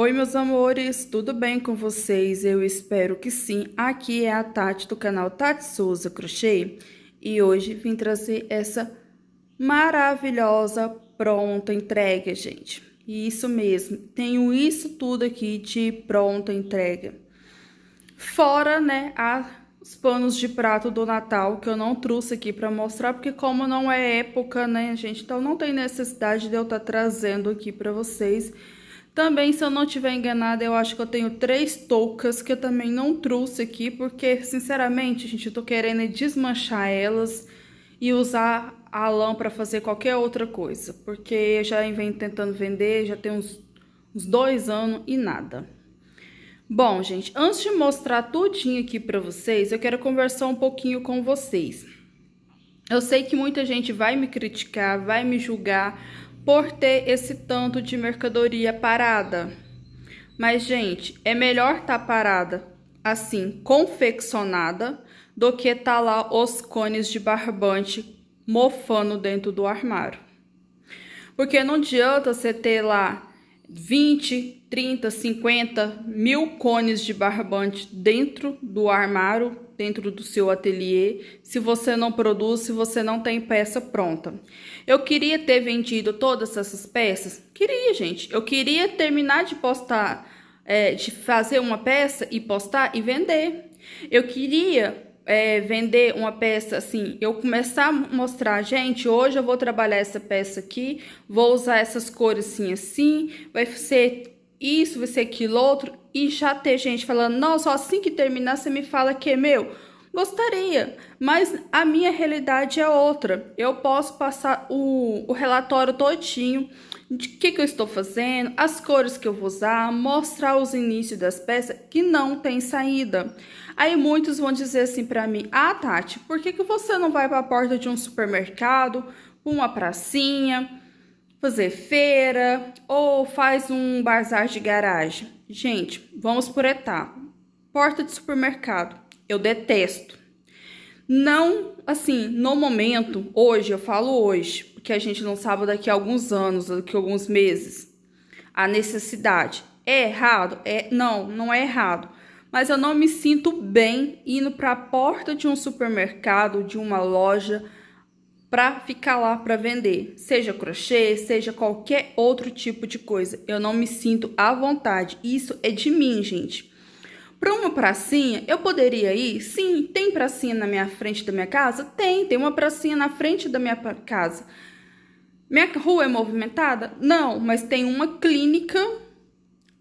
Oi, meus amores, tudo bem com vocês? Eu espero que sim. Aqui é a Tati do canal Tati Souza Crochê e hoje vim trazer essa maravilhosa pronta entrega, gente. Isso mesmo, tenho isso tudo aqui de pronta entrega. Fora, né, os panos de prato do Natal que eu não trouxe aqui para mostrar, porque como não é época, né, gente, então não tem necessidade de eu estar tá trazendo aqui para vocês. Também, se eu não estiver enganada, eu acho que eu tenho três toucas que eu também não trouxe aqui, porque, sinceramente, gente, eu tô querendo é desmanchar elas e usar a lã para fazer qualquer outra coisa, porque eu já venho tentando vender, já tem uns, uns dois anos e nada. Bom, gente, antes de mostrar tudinho aqui para vocês, eu quero conversar um pouquinho com vocês. Eu sei que muita gente vai me criticar, vai me julgar, por ter esse tanto de mercadoria parada. Mas, gente, é melhor tá parada assim, confeccionada, do que tá lá os cones de barbante mofando dentro do armário. Porque não adianta você ter lá 20, 30, 50 mil cones de barbante dentro do armário, dentro do seu ateliê, se você não produz, se você não tem peça pronta. Eu queria ter vendido todas essas peças? Queria, gente. Eu queria terminar de postar, é, de fazer uma peça e postar e vender. Eu queria é, vender uma peça assim, eu começar a mostrar, gente, hoje eu vou trabalhar essa peça aqui, vou usar essas cores assim, assim, vai ser isso, você aquilo outro, e já ter gente falando, nossa, assim que terminar você me fala que é meu. Gostaria, mas a minha realidade é outra. Eu posso passar o, o relatório todinho de que, que eu estou fazendo, as cores que eu vou usar, mostrar os inícios das peças que não tem saída. Aí muitos vão dizer assim para mim, ah Tati, por que, que você não vai para a porta de um supermercado, uma pracinha, fazer feira ou faz um bazar de garagem. Gente, vamos por etapa. Porta de supermercado, eu detesto. Não, assim, no momento, hoje, eu falo hoje, porque a gente não sabe daqui a alguns anos, daqui a alguns meses, a necessidade. É errado? É, não, não é errado. Mas eu não me sinto bem indo para a porta de um supermercado, de uma loja, para ficar lá para vender, seja crochê, seja qualquer outro tipo de coisa. Eu não me sinto à vontade. Isso é de mim, gente. Para uma pracinha, eu poderia ir? Sim, tem pracinha na minha frente da minha casa? Tem, tem uma pracinha na frente da minha casa. Minha rua é movimentada? Não, mas tem uma clínica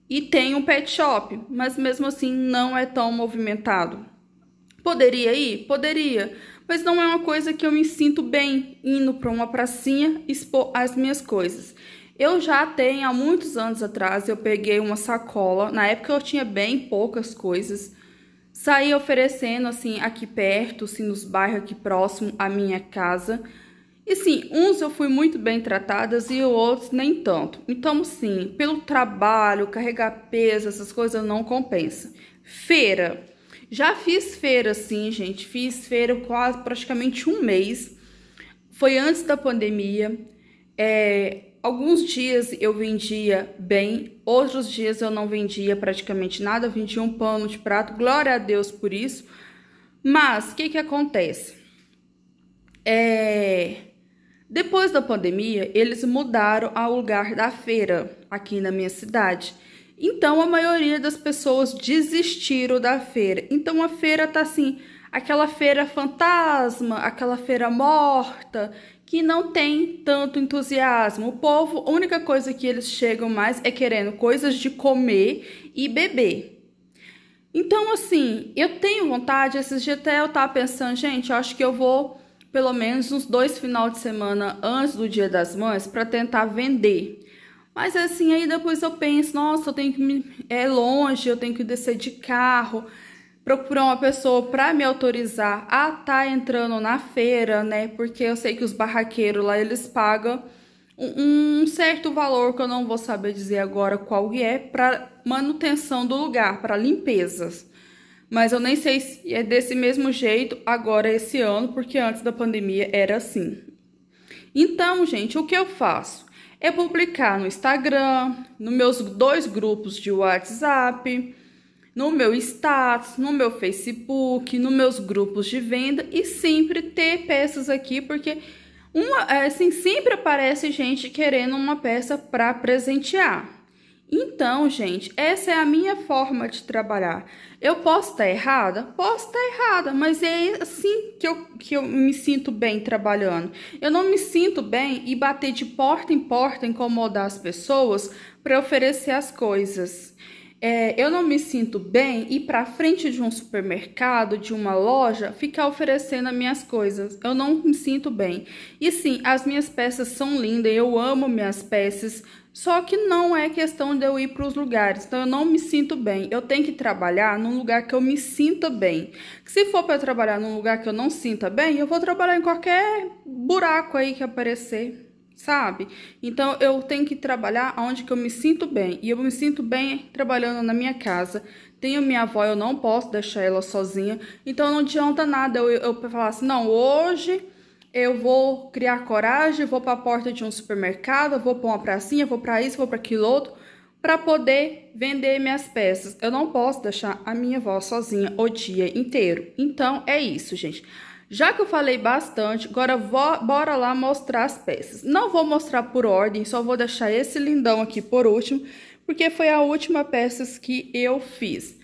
e tem um pet shop, mas mesmo assim não é tão movimentado. Poderia ir? Poderia mas não é uma coisa que eu me sinto bem indo para uma pracinha expor as minhas coisas. Eu já tenho, há muitos anos atrás, eu peguei uma sacola, na época eu tinha bem poucas coisas, saí oferecendo, assim, aqui perto, assim, nos bairros aqui próximo à minha casa, e sim, uns eu fui muito bem tratadas e outros nem tanto. Então, sim, pelo trabalho, carregar peso, essas coisas não compensa. Feira, já fiz feira, sim, gente. Fiz feira quase praticamente um mês. Foi antes da pandemia. É, alguns dias eu vendia bem, outros dias eu não vendia praticamente nada. Vendi vendia um pano de prato, glória a Deus por isso. Mas o que, que acontece? É, depois da pandemia, eles mudaram ao lugar da feira aqui na minha cidade. Então a maioria das pessoas desistiram da feira. Então a feira tá assim, aquela feira fantasma, aquela feira morta, que não tem tanto entusiasmo. O povo, a única coisa que eles chegam mais é querendo coisas de comer e beber. Então, assim, eu tenho vontade, esses dias até eu tava pensando, gente, eu acho que eu vou pelo menos uns dois final de semana antes do Dia das Mães para tentar vender. Mas é assim, aí depois eu penso, nossa, eu tenho que me. É longe, eu tenho que descer de carro, procurar uma pessoa para me autorizar a tá entrando na feira, né? Porque eu sei que os barraqueiros lá eles pagam um, um certo valor que eu não vou saber dizer agora qual é para manutenção do lugar, para limpezas. Mas eu nem sei se é desse mesmo jeito agora esse ano, porque antes da pandemia era assim. Então, gente, o que eu faço? é publicar no Instagram, nos meus dois grupos de WhatsApp, no meu status, no meu Facebook, nos meus grupos de venda e sempre ter peças aqui, porque uma, é, assim, sempre aparece gente querendo uma peça para presentear. Então, gente, essa é a minha forma de trabalhar. Eu posso estar errada? Posso estar errada, mas é assim que eu, que eu me sinto bem trabalhando. Eu não me sinto bem e bater de porta em porta, incomodar as pessoas para oferecer as coisas. É, eu não me sinto bem ir para frente de um supermercado, de uma loja, ficar oferecendo as minhas coisas. Eu não me sinto bem. E sim, as minhas peças são lindas, eu amo minhas peças. Só que não é questão de eu ir para os lugares, então eu não me sinto bem. Eu tenho que trabalhar num lugar que eu me sinta bem. Se for para trabalhar num lugar que eu não sinta bem, eu vou trabalhar em qualquer buraco aí que aparecer, sabe? Então eu tenho que trabalhar onde que eu me sinto bem. E eu me sinto bem trabalhando na minha casa. Tenho minha avó, eu não posso deixar ela sozinha. Então não adianta nada eu, eu falar assim, não, hoje eu vou criar coragem, vou para a porta de um supermercado, vou para uma pracinha, vou para isso, vou para aquilo outro, para poder vender minhas peças. Eu não posso deixar a minha avó sozinha o dia inteiro. Então é isso, gente. Já que eu falei bastante, agora vou, bora lá mostrar as peças. Não vou mostrar por ordem, só vou deixar esse lindão aqui por último, porque foi a última peça que eu fiz.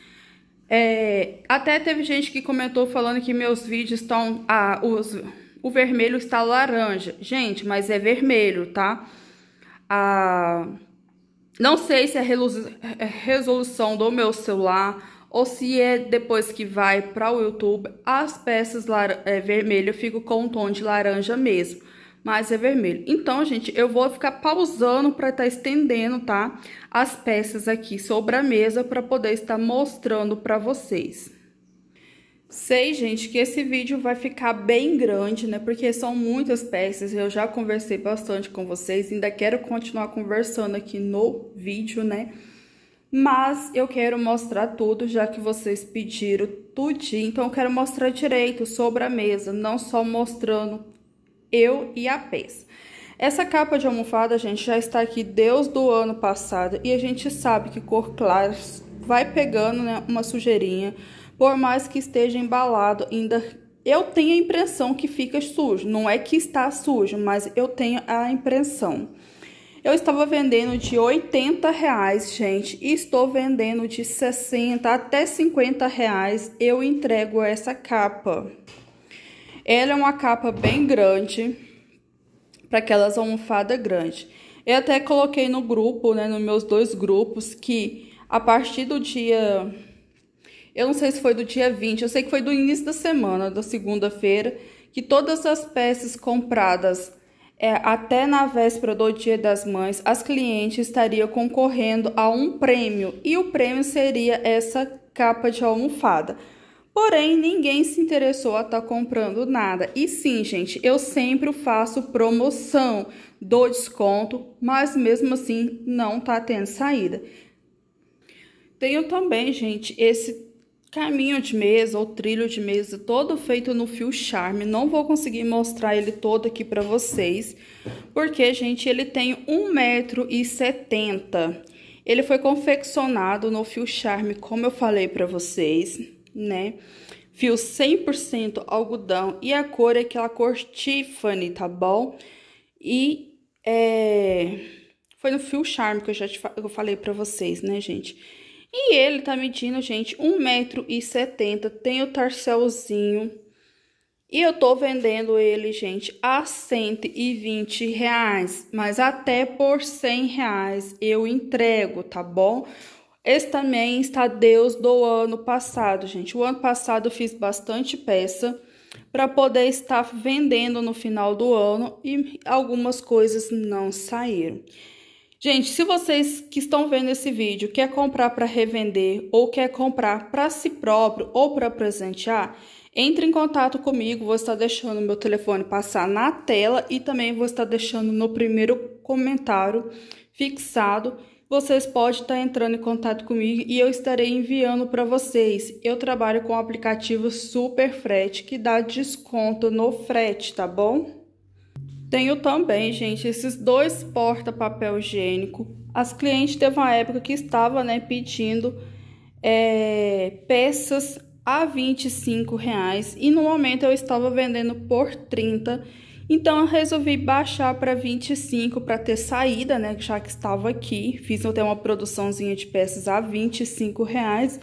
É, até teve gente que comentou falando que meus vídeos estão... Ah, os, o vermelho está laranja. Gente, mas é vermelho, tá? Ah, não sei se é, é resolução do meu celular ou se é depois que vai para o YouTube. As peças é, vermelhas ficam com um tom de laranja mesmo, mas é vermelho. Então, gente, eu vou ficar pausando para estar tá estendendo, tá? As peças aqui sobre a mesa para poder estar mostrando para vocês. Sei, gente, que esse vídeo vai ficar bem grande, né? Porque são muitas peças, eu já conversei bastante com vocês, ainda quero continuar conversando aqui no vídeo, né? Mas eu quero mostrar tudo, já que vocês pediram tudinho, então eu quero mostrar direito sobre a mesa, não só mostrando eu e a peça. Essa capa de almofada, gente, já está aqui Deus do ano passado, e a gente sabe que cor clara vai pegando, né, uma sujeirinha, por mais que esteja embalado, ainda eu tenho a impressão que fica sujo. Não é que está sujo, mas eu tenho a impressão. Eu estava vendendo de 80 reais, gente, e estou vendendo de 60 até 50 reais. Eu entrego essa capa. Ela é uma capa bem grande, para aquelas almofadas grandes. Eu até coloquei no grupo, né, nos meus dois grupos, que a partir do dia eu não sei se foi do dia 20, eu sei que foi do início da semana, da segunda-feira, que todas as peças compradas é, até na véspera do Dia das Mães, as clientes estariam concorrendo a um prêmio e o prêmio seria essa capa de almofada. Porém, ninguém se interessou a estar tá comprando nada. E sim, gente, eu sempre faço promoção, do desconto, mas mesmo assim não tá tendo saída. Tenho também, gente, esse Caminho de mesa ou trilho de mesa, todo feito no fio charme. Não vou conseguir mostrar ele todo aqui para vocês, porque, gente, ele tem 1,70m. Ele foi confeccionado no fio charme, como eu falei para vocês, né? Fio 100% algodão e a cor é aquela cor Tiffany, tá bom? E é... foi no fio charme que eu já te... eu falei para vocês, né, gente? E ele tá medindo, gente, 1,70m, tem o tarcelzinho. E eu tô vendendo ele, gente, a 120 reais, mas até por 100 reais eu entrego, tá bom? Esse também está Deus do ano passado, gente. O ano passado eu fiz bastante peça para poder estar vendendo no final do ano e algumas coisas não saíram. Gente, se vocês que estão vendo esse vídeo quer comprar para revender ou quer comprar para si próprio ou para presentear, entre em contato comigo, vou estar deixando meu telefone passar na tela e também vou estar deixando no primeiro comentário fixado. Vocês podem estar entrando em contato comigo e eu estarei enviando para vocês. Eu trabalho com o aplicativo Super Frete que dá desconto no frete, tá bom? Tenho também, gente, esses dois porta-papel higiênico. As clientes teve uma época que estava, né, pedindo é, peças a 25 reais e no momento eu estava vendendo por 30. Então eu resolvi baixar para 25 para ter saída, né, já que estava aqui. Fiz até uma produçãozinha de peças a 25 reais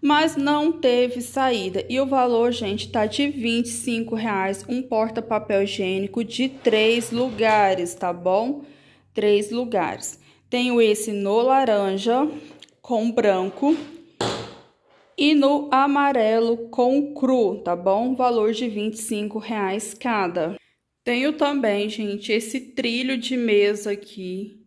mas não teve saída. E o valor, gente, tá de R$ 25 reais, um porta-papel higiênico de três lugares, tá bom? Três lugares. Tenho esse no laranja com branco e no amarelo com cru, tá bom? Valor de R$ 25 reais cada. Tenho também, gente, esse trilho de mesa aqui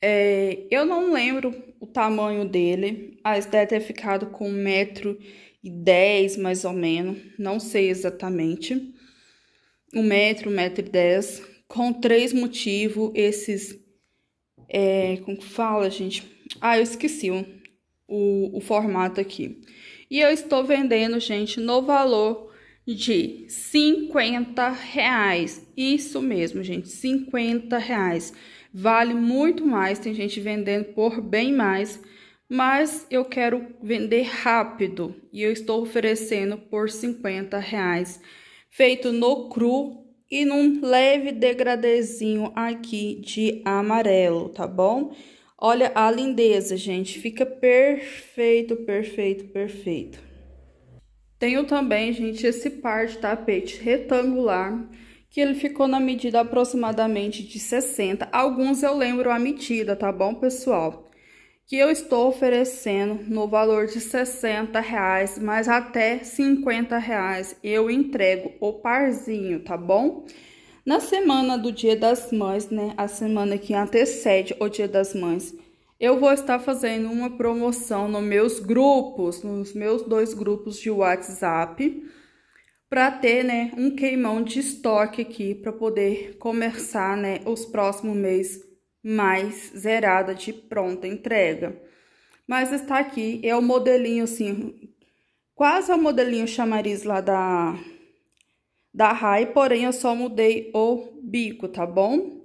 é, eu não lembro o tamanho dele, mas deve ter ficado com 1,10m mais ou menos, não sei exatamente. 1 m 1 metro com três motivos, esses, é, como fala, gente? Ah, eu esqueci o, o, o formato aqui. E eu estou vendendo, gente, no valor de 50 reais, isso mesmo, gente, 50 reais vale muito mais, tem gente vendendo por bem mais, mas eu quero vender rápido e eu estou oferecendo por 50 reais, feito no cru e num leve degradezinho aqui de amarelo, tá bom? Olha a lindeza, gente, fica perfeito, perfeito, perfeito. Tenho também, gente, esse par de tapete retangular, que ele ficou na medida aproximadamente de 60. Alguns eu lembro a medida, tá bom, pessoal? Que eu estou oferecendo no valor de 60 reais, mas até 50 reais eu entrego o parzinho, tá bom? Na semana do Dia das Mães, né, a semana que antecede o Dia das Mães, eu vou estar fazendo uma promoção nos meus grupos, nos meus dois grupos de WhatsApp, para ter, né, um queimão de estoque aqui para poder começar, né, os próximos meses mais zerada de pronta entrega. Mas está aqui, é o modelinho assim, quase é o modelinho chamariz lá da da RAI, porém eu só mudei o bico, tá bom?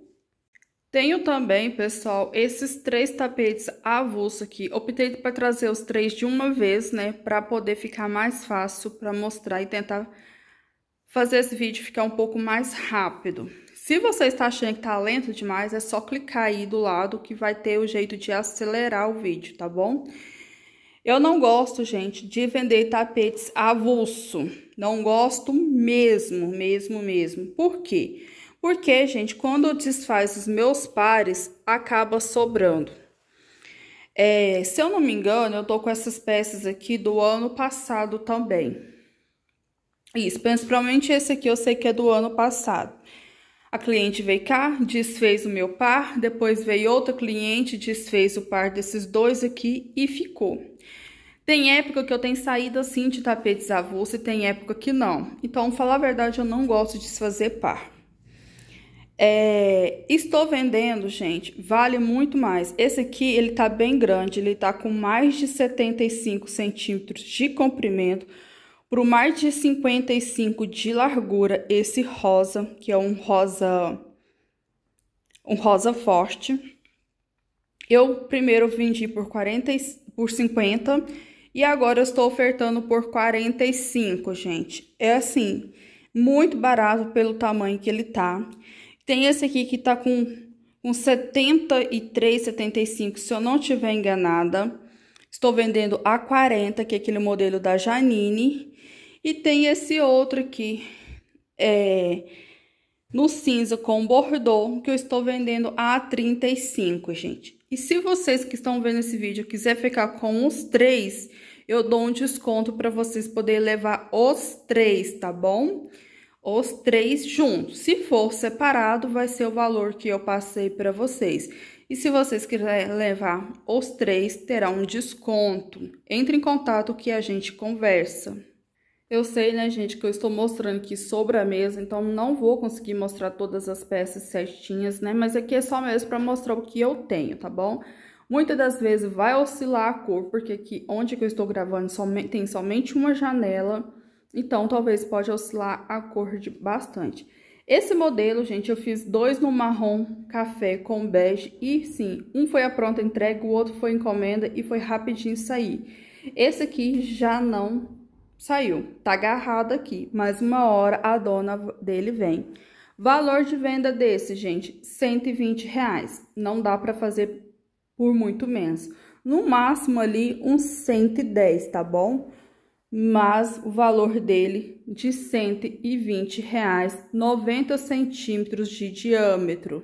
Tenho também, pessoal, esses três tapetes avulso aqui. Optei para trazer os três de uma vez, né, para poder ficar mais fácil para mostrar e tentar fazer esse vídeo ficar um pouco mais rápido. Se você está achando que está lento demais, é só clicar aí do lado que vai ter o jeito de acelerar o vídeo, tá bom? Eu não gosto, gente, de vender tapetes avulso. Não gosto mesmo, mesmo, mesmo. Por quê? Porque, gente, quando eu desfaz os meus pares, acaba sobrando. É, se eu não me engano, eu tô com essas peças aqui do ano passado também. Isso, principalmente esse aqui eu sei que é do ano passado. A cliente veio cá, desfez o meu par, depois veio outra cliente, desfez o par desses dois aqui e ficou. Tem época que eu tenho saída assim de tapetes avulso e tem época que não. Então, falar a verdade, eu não gosto de desfazer par. É, estou vendendo, gente, vale muito mais. Esse aqui, ele tá bem grande, ele tá com mais de 75 centímetros de comprimento, por mais de 55 de largura, esse rosa, que é um rosa um rosa forte. Eu primeiro vendi por 40 por 50 e agora eu estou ofertando por 45, gente. É assim, muito barato pelo tamanho que ele tá. Tem esse aqui que tá com um 73, 75, se eu não tiver enganada. Estou vendendo a 40, que é aquele modelo da Janine. E tem esse outro aqui, é, no cinza com bordô, que eu estou vendendo a 35, gente. E se vocês que estão vendo esse vídeo quiser ficar com os três, eu dou um desconto para vocês poderem levar os três, tá bom? Os três juntos. Se for separado, vai ser o valor que eu passei para vocês. E se vocês quiserem levar os três, terá um desconto. Entre em contato que a gente conversa. Eu sei, né, gente, que eu estou mostrando aqui sobre a mesa, então não vou conseguir mostrar todas as peças certinhas, né? Mas aqui é só mesmo para mostrar o que eu tenho, tá bom? Muitas das vezes vai oscilar a cor, porque aqui onde eu estou gravando tem somente uma janela, então talvez pode oscilar a cor de bastante. Esse modelo, gente, eu fiz dois no marrom café com bege e sim, um foi a pronta entrega, o outro foi encomenda e foi rapidinho sair. Esse aqui já não Saiu, tá agarrado aqui, mas uma hora a dona dele vem. Valor de venda desse, gente, 120 reais. Não dá para fazer por muito menos. No máximo ali, uns 110, tá bom? Mas o valor dele de 120 reais, 90 centímetros de diâmetro.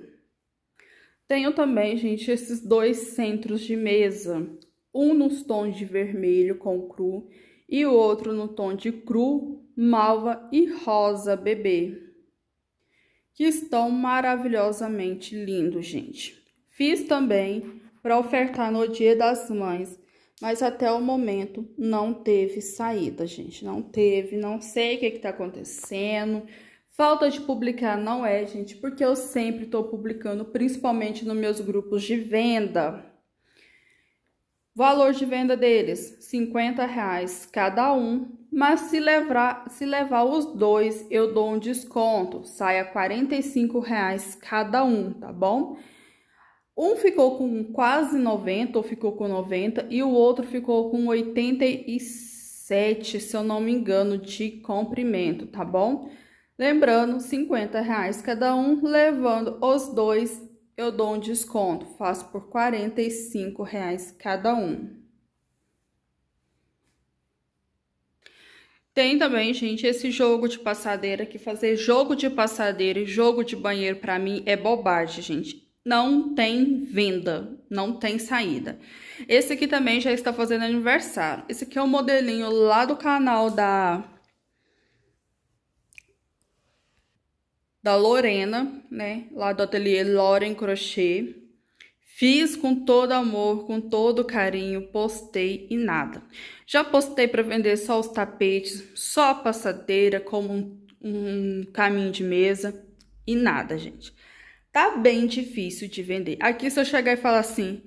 Tenho também, gente, esses dois centros de mesa. Um nos tons de vermelho com cru e o outro no tom de cru, malva e rosa bebê, que estão maravilhosamente lindos, gente. Fiz também para ofertar no Dia das Mães, mas até o momento não teve saída, gente. Não teve, não sei o que está acontecendo. Falta de publicar não é, gente, porque eu sempre estou publicando, principalmente nos meus grupos de venda. Valor de venda deles, 50 reais cada um, mas se levar, se levar os dois, eu dou um desconto, sai a 45 reais cada um, tá bom? Um ficou com quase 90, ou ficou com 90, e o outro ficou com 87, se eu não me engano, de comprimento, tá bom? Lembrando, 50 reais cada um, levando os dois eu dou um desconto, faço por R$ reais cada um. Tem também, gente, esse jogo de passadeira que fazer jogo de passadeira e jogo de banheiro para mim é bobagem, gente. Não tem venda, não tem saída. Esse aqui também já está fazendo aniversário. Esse aqui é um modelinho lá do canal da da Lorena, né? Lá do ateliê Loren Crochê. Fiz com todo amor, com todo carinho, postei e nada. Já postei para vender só os tapetes, só a passadeira, como um, um caminho de mesa e nada, gente. Tá bem difícil de vender. Aqui se eu chegar e falar assim,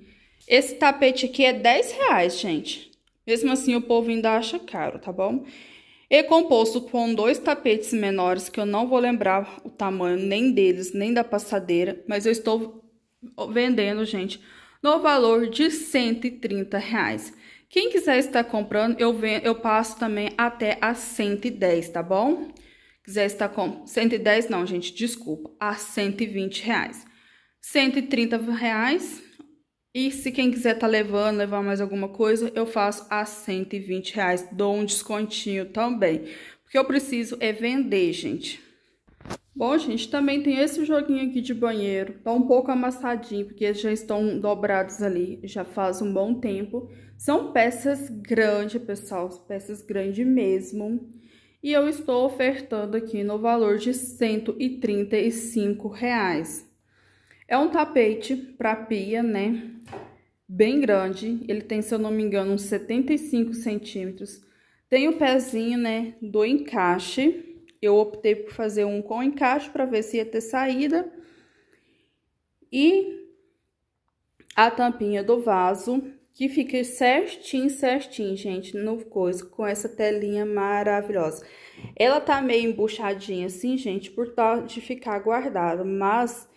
esse tapete aqui é 10 reais, gente. Mesmo assim, o povo ainda acha caro, tá bom? e composto com dois tapetes menores que eu não vou lembrar o tamanho nem deles, nem da passadeira, mas eu estou vendendo, gente, no valor de 130 reais. Quem quiser estar comprando, eu, venho, eu passo também até a 110, tá bom? Quiser estar com 110 não, gente, desculpa, a 120 reais. 130 reais e se quem quiser tá levando, levar mais alguma coisa, eu faço a 120 reais. Dou um descontinho também. Porque eu preciso é vender, gente. Bom, gente, também tem esse joguinho aqui de banheiro. Tá um pouco amassadinho, porque eles já estão dobrados ali. Já faz um bom tempo. São peças grandes, pessoal. Peças grandes mesmo. E eu estou ofertando aqui no valor de 135 reais. É um tapete para pia, né? Bem grande. Ele tem, se eu não me engano, uns 75 centímetros. Tem o pezinho, né, do encaixe. Eu optei por fazer um com encaixe para ver se ia ter saída. E a tampinha do vaso, que fica certinho, certinho, gente, no coisa, com essa telinha maravilhosa. Ela tá meio embuchadinha assim, gente, por tal tá, de ficar guardada, mas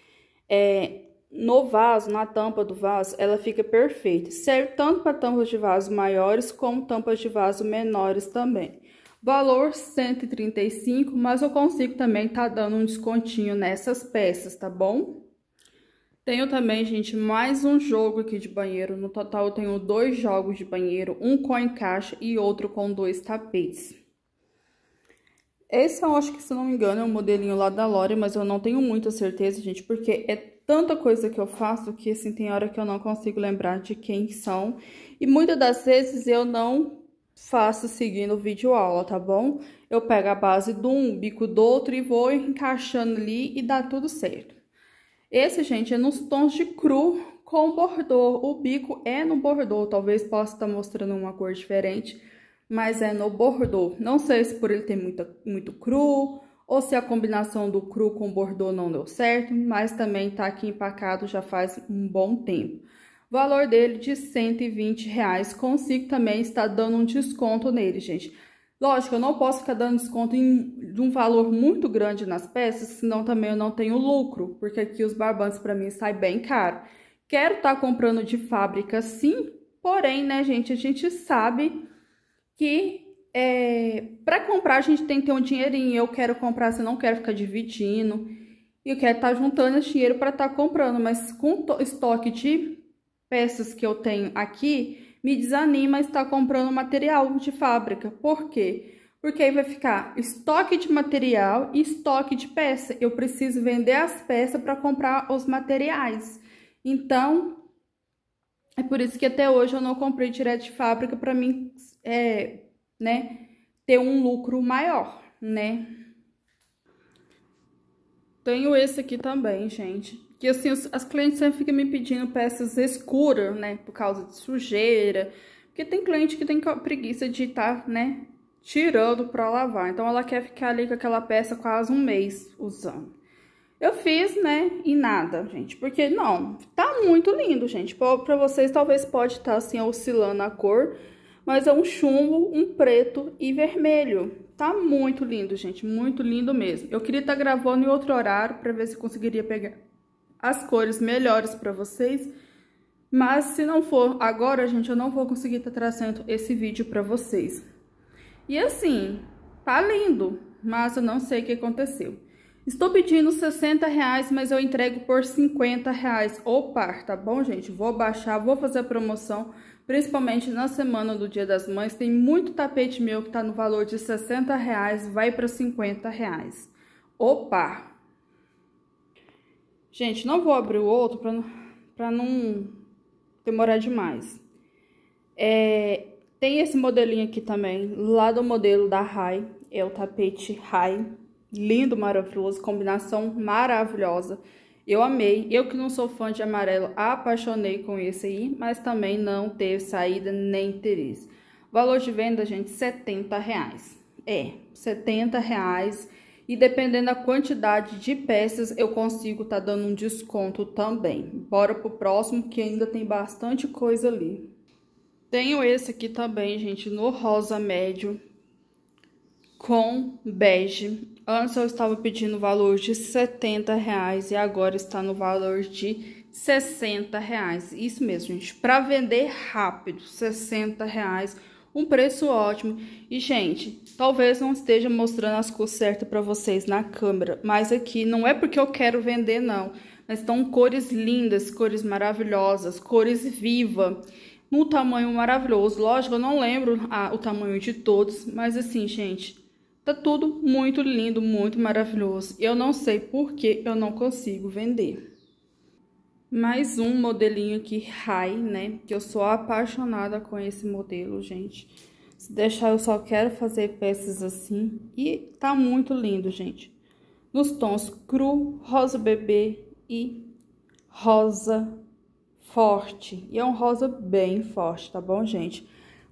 é, no vaso, na tampa do vaso, ela fica perfeita. Serve tanto para tampas de vaso maiores como tampas de vaso menores também. Valor 135, mas eu consigo também tá dando um descontinho nessas peças, tá bom? Tenho também, gente, mais um jogo aqui de banheiro. No total, eu tenho dois jogos de banheiro, um com encaixe e outro com dois tapetes. Esse eu acho que, se não me engano, é um modelinho lá da Lore, mas eu não tenho muita certeza, gente, porque é tanta coisa que eu faço que, assim, tem hora que eu não consigo lembrar de quem são. E muitas das vezes eu não faço seguindo vídeo aula, tá bom? Eu pego a base de um, bico do outro e vou encaixando ali e dá tudo certo. Esse, gente, é nos tons de cru com bordô. O bico é no bordô, talvez possa estar tá mostrando uma cor diferente, mas é no Bordeaux. Não sei se por ele ter muito muito cru ou se a combinação do cru com Bordeaux não deu certo, mas também tá aqui empacado já faz um bom tempo. valor dele de 120 reais. Consigo também estar dando um desconto nele, gente. Lógico, eu não posso ficar dando desconto em, de um valor muito grande nas peças, senão também eu não tenho lucro, porque aqui os barbantes para mim sai bem caro. Quero estar tá comprando de fábrica sim, porém, né, gente, a gente sabe que é, para comprar a gente tem que ter um dinheirinho. Eu quero comprar, se não quero ficar dividindo. E eu quero estar tá juntando esse dinheiro para estar tá comprando, mas com estoque de peças que eu tenho aqui, me desanima estar comprando material de fábrica. Por quê? Porque aí vai ficar estoque de material e estoque de peça. Eu preciso vender as peças para comprar os materiais. Então, é por isso que até hoje eu não comprei direto de fábrica para mim, é, né, ter um lucro maior, né? Tenho esse aqui também, gente. Que assim, os, as clientes sempre ficam me pedindo peças escuras, né, por causa de sujeira. Porque tem cliente que tem preguiça de estar, tá, né, tirando para lavar. Então ela quer ficar ali com aquela peça quase um mês usando. Eu fiz, né, e nada, gente, porque não, tá muito lindo, gente. Para vocês talvez pode estar tá, assim oscilando a cor, mas é um chumbo, um preto e vermelho. Tá muito lindo, gente, muito lindo mesmo. Eu queria estar tá gravando em outro horário para ver se conseguiria pegar as cores melhores para vocês, mas se não for agora, gente, eu não vou conseguir estar tá trazendo esse vídeo para vocês. E assim, tá lindo, mas eu não sei o que aconteceu. Estou pedindo 60 reais, mas eu entrego por 50 reais tá bom, gente? Vou baixar, vou fazer a promoção, principalmente na semana do Dia das Mães. Tem muito tapete meu que tá no valor de 60 reais, vai para 50 reais. Opa! Gente, não vou abrir o outro para não demorar demais. É, tem esse modelinho aqui também, lá do modelo da Rai, é o tapete Rai Lindo, maravilhoso, combinação maravilhosa. Eu amei. Eu que não sou fã de amarelo, apaixonei com esse aí, mas também não teve saída nem interesse. Valor de venda, gente, 70 reais. É, 70 reais. E dependendo da quantidade de peças, eu consigo tá dando um desconto também. Bora pro próximo, que ainda tem bastante coisa ali. Tenho esse aqui também, gente, no rosa médio com bege. Antes eu estava pedindo o valor de 70 reais e agora está no valor de 60 reais. Isso mesmo, gente. Para vender rápido, 60 reais. Um preço ótimo. E, gente, talvez não esteja mostrando as cores certas para vocês na câmera. Mas aqui não é porque eu quero vender, não. Mas estão cores lindas, cores maravilhosas, cores viva num tamanho maravilhoso. Lógico, eu não lembro a, ah, o tamanho de todos, mas assim, gente, Tá tudo muito lindo, muito maravilhoso. Eu não sei por que eu não consigo vender. Mais um modelinho aqui, high, né? Que eu sou apaixonada com esse modelo, gente. Se deixar, eu só quero fazer peças assim. E tá muito lindo, gente. Nos tons cru, rosa bebê e rosa forte. E é um rosa bem forte, tá bom, gente?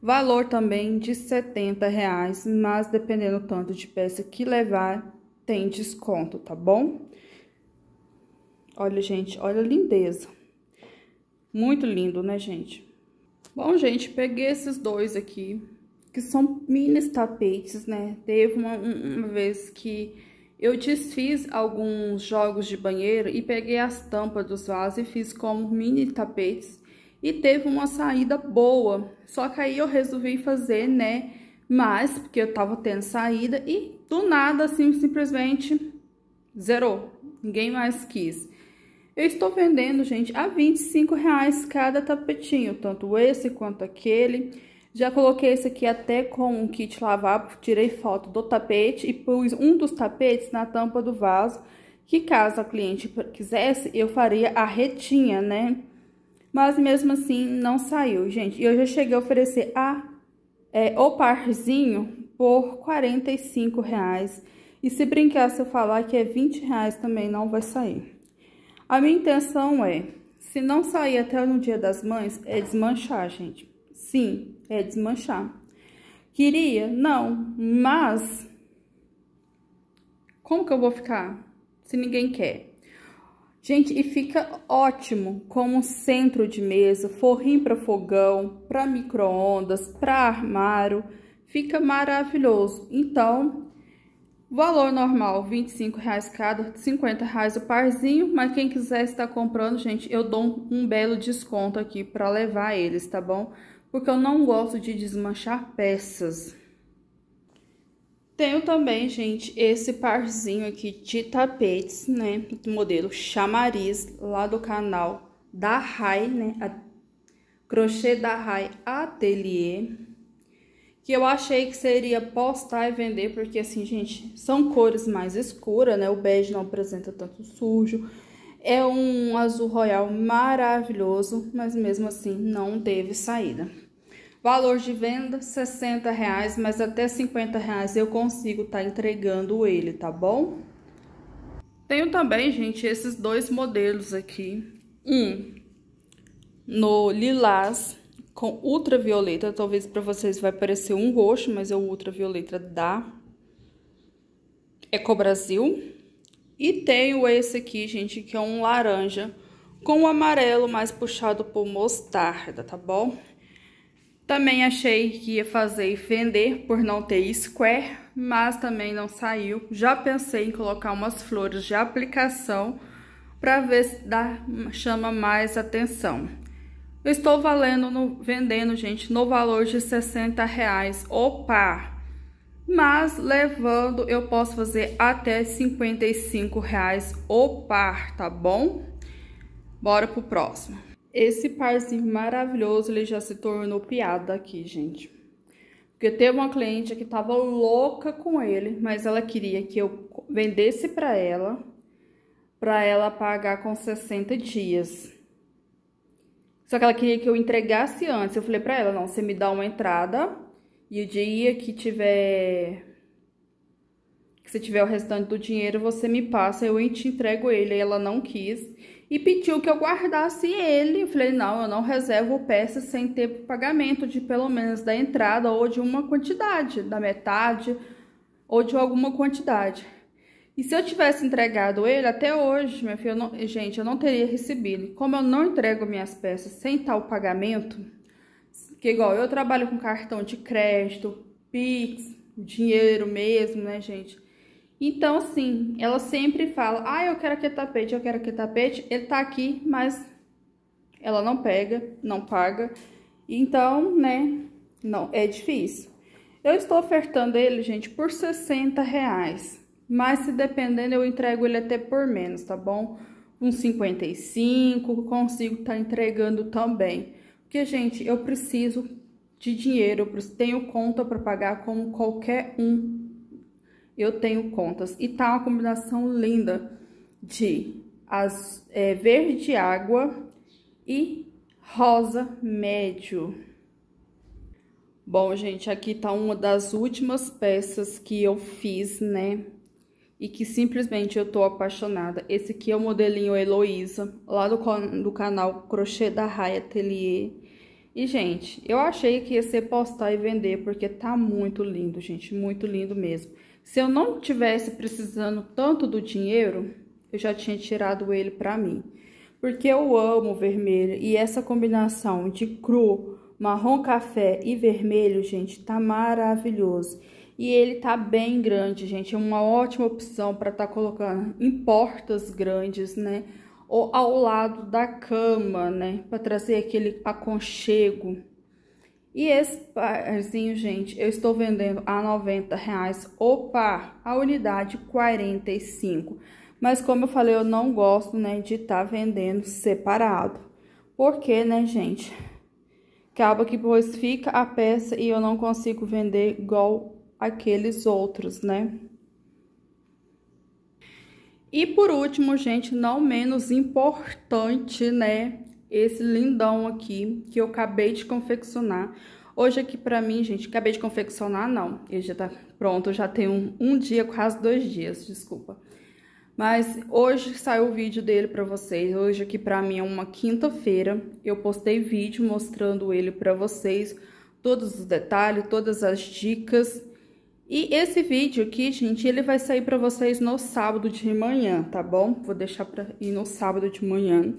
Valor também de R$ reais, mas dependendo do tanto de peça que levar, tem desconto, tá bom? Olha, gente, olha a lindeza. Muito lindo, né, gente? Bom, gente, peguei esses dois aqui, que são mini tapetes, né? Teve uma, uma vez que eu desfiz alguns jogos de banheiro e peguei as tampas dos vasos e fiz como mini tapetes e teve uma saída boa. Só que aí eu resolvi fazer, né, mais, porque eu tava tendo saída e do nada, assim, simplesmente zerou. Ninguém mais quis. Eu estou vendendo, gente, a 25 reais cada tapetinho, tanto esse quanto aquele. Já coloquei esse aqui até com um kit lavar, tirei foto do tapete e pus um dos tapetes na tampa do vaso, que caso a cliente quisesse, eu faria a retinha, né? Mas mesmo assim, não saiu, gente. E eu já cheguei a oferecer a, é, o parzinho por 45 reais. E se brincar, se eu falar que é 20 reais também, não vai sair. A minha intenção é, se não sair até no dia das mães, é desmanchar, gente. Sim, é desmanchar. Queria? Não, mas como que eu vou ficar se ninguém quer? Gente, e fica ótimo como centro de mesa, forrinho para fogão, para micro-ondas, para armário. Fica maravilhoso. Então, valor normal, R$25,00 cada, R$50,00 o parzinho. Mas quem quiser estar comprando, gente, eu dou um belo desconto aqui para levar eles, tá bom? Porque eu não gosto de desmanchar peças. Tenho também, gente, esse parzinho aqui de tapetes, né? Do modelo chamariz, lá do canal da Rai, né? A crochê da Rai Atelier. Que eu achei que seria postar e vender, porque assim, gente, são cores mais escuras, né? O bege não apresenta tanto sujo. É um azul royal maravilhoso, mas mesmo assim não teve saída. Valor de venda, 60 reais, mas até 50 reais eu consigo estar tá entregando ele, tá bom? Tenho também, gente, esses dois modelos aqui. Um no lilás com ultravioleta, talvez para vocês vai parecer um roxo, mas é o ultravioleta da Eco Brasil. E tenho esse aqui, gente, que é um laranja com um amarelo mais puxado por mostarda, tá bom? Também achei que ia fazer e vender por não ter square, mas também não saiu. Já pensei em colocar umas flores de aplicação para ver se dá, chama mais atenção. Eu estou valendo no, vendendo, gente, no valor de 60 reais o par. Mas levando, eu posso fazer até 55 reais o par, tá bom? Bora pro próximo. Esse parzinho maravilhoso, ele já se tornou piada aqui, gente. Porque teve uma cliente que tava louca com ele, mas ela queria que eu vendesse para ela, para ela pagar com 60 dias. Só que ela queria que eu entregasse antes. Eu falei para ela, não, você me dá uma entrada e o dia que tiver que você tiver o restante do dinheiro, você me passa, eu te entrego ele. E ela não quis e pediu que eu guardasse ele. Eu falei: não, eu não reservo peça sem ter pagamento de pelo menos da entrada ou de uma quantidade, da metade ou de alguma quantidade. E se eu tivesse entregado ele até hoje, minha filha, eu não, gente, eu não teria recebido. Como eu não entrego minhas peças sem tal pagamento, que igual eu trabalho com cartão de crédito, Pix, dinheiro mesmo, né, gente? Então, assim, ela sempre fala, ah, eu quero aquele tapete, eu quero aquele tapete, ele tá aqui, mas ela não pega, não paga, então, né, não, é difícil. Eu estou ofertando ele, gente, por 60 reais, mas se dependendo eu entrego ele até por menos, tá bom? Uns 55, consigo estar tá entregando também, porque, gente, eu preciso de dinheiro, eu tenho conta para pagar como qualquer um eu tenho contas. E tá uma combinação linda de as, é, verde água e rosa médio. Bom, gente, aqui tá uma das últimas peças que eu fiz, né? E que simplesmente eu tô apaixonada. Esse aqui é o modelinho Heloísa, lá do, do canal Crochê da Raia Atelier. E, gente, eu achei que ia ser postar e vender, porque tá muito lindo, gente, muito lindo mesmo. Se eu não tivesse precisando tanto do dinheiro, eu já tinha tirado ele para mim. Porque eu amo vermelho e essa combinação de cru, marrom café e vermelho, gente, tá maravilhoso. E ele tá bem grande, gente, é uma ótima opção para estar tá colocando em portas grandes, né? Ou ao lado da cama, né, para trazer aquele aconchego. E esse parzinho, gente, eu estou vendendo a 90 reais o par, a unidade 45. Mas como eu falei, eu não gosto, né, de estar tá vendendo separado. Porque, né, gente, acaba que depois fica a peça e eu não consigo vender igual aqueles outros, né? E por último, gente, não menos importante, né? esse lindão aqui que eu acabei de confeccionar. Hoje aqui pra mim, gente, acabei de confeccionar, não. Ele já tá pronto, já tem um, um dia, quase dois dias, desculpa. Mas hoje saiu o vídeo dele pra vocês. Hoje aqui pra mim é uma quinta-feira. Eu postei vídeo mostrando ele pra vocês. Todos os detalhes, todas as dicas. E esse vídeo aqui, gente, ele vai sair pra vocês no sábado de manhã, tá bom? Vou deixar pra ir no sábado de manhã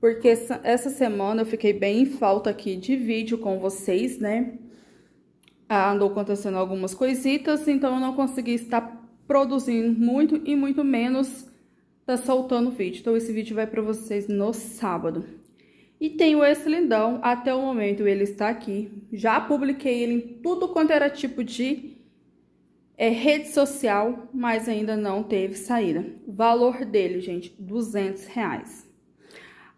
porque essa, essa semana eu fiquei bem em falta aqui de vídeo com vocês, né? Ah, andou acontecendo algumas coisitas, então eu não consegui estar produzindo muito e muito menos tá soltando vídeo. Então esse vídeo vai para vocês no sábado. E tenho esse lindão, até o momento ele está aqui. Já publiquei ele em tudo quanto era tipo de é, rede social, mas ainda não teve saída. valor dele, gente, 200 reais.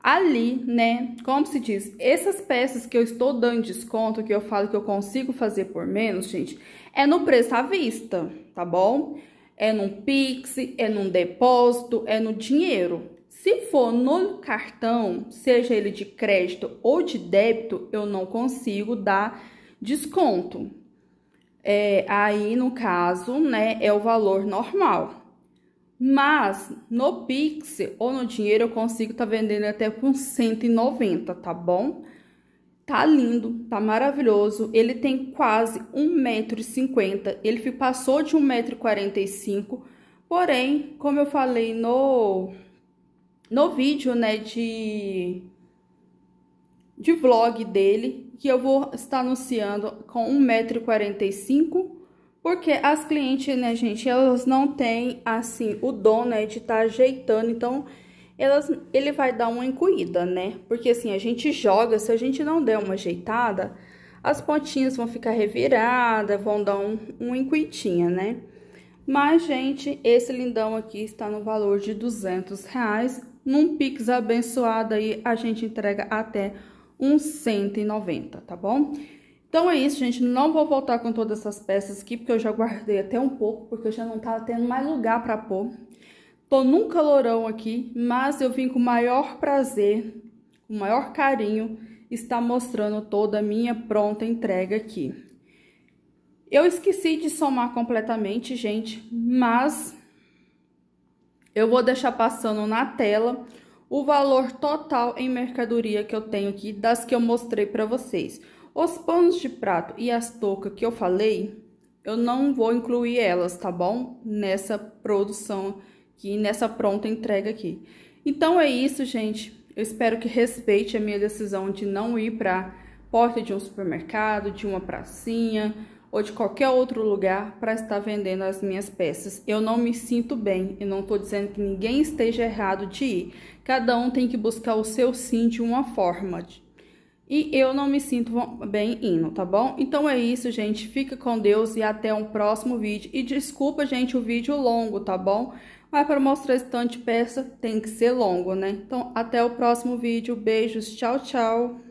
Ali, né, como se diz, essas peças que eu estou dando desconto, que eu falo que eu consigo fazer por menos, gente, é no preço à vista, tá bom? É num Pix, é num depósito, é no dinheiro. Se for no cartão, seja ele de crédito ou de débito, eu não consigo dar desconto. É, aí, no caso, né, é o valor normal. Mas no Pix ou no dinheiro eu consigo tá vendendo até com 190, tá bom? Tá lindo, tá maravilhoso. Ele tem quase 1,50m. Ele passou de 1,45m. Porém, como eu falei no, no vídeo, né, de, de vlog dele, que eu vou estar anunciando com 1,45m porque as clientes, né, gente, elas não têm, assim, o dom, né, de estar tá ajeitando. Então, elas, ele vai dar uma encolhida, né? Porque, assim, a gente joga, se a gente não der uma ajeitada, as pontinhas vão ficar reviradas, vão dar um, um encuitinha, né? Mas, gente, esse lindão aqui está no valor de 200 reais. Num Pix abençoado aí, a gente entrega até 1,190, tá bom? Então é isso, gente. Não vou voltar com todas essas peças aqui, porque eu já guardei até um pouco, porque eu já não tava tá tendo mais lugar pra pôr. Tô num calorão aqui, mas eu vim com o maior prazer, com o maior carinho, estar mostrando toda a minha pronta entrega aqui. Eu esqueci de somar completamente, gente, mas eu vou deixar passando na tela o valor total em mercadoria que eu tenho aqui, das que eu mostrei pra vocês. Os panos de prato e as toucas que eu falei, eu não vou incluir elas, tá bom? Nessa produção aqui, nessa pronta entrega aqui. Então é isso, gente. Eu espero que respeite a minha decisão de não ir para porta de um supermercado, de uma pracinha ou de qualquer outro lugar para estar vendendo as minhas peças. Eu não me sinto bem e não estou dizendo que ninguém esteja errado de ir. Cada um tem que buscar o seu sim de uma forma, e eu não me sinto bem indo, tá bom? Então é isso, gente. Fica com Deus e até um próximo vídeo. E desculpa, gente, o vídeo longo, tá bom? Mas para mostrar esse tanto de peça, tem que ser longo, né? Então, até o próximo vídeo. Beijos, tchau, tchau.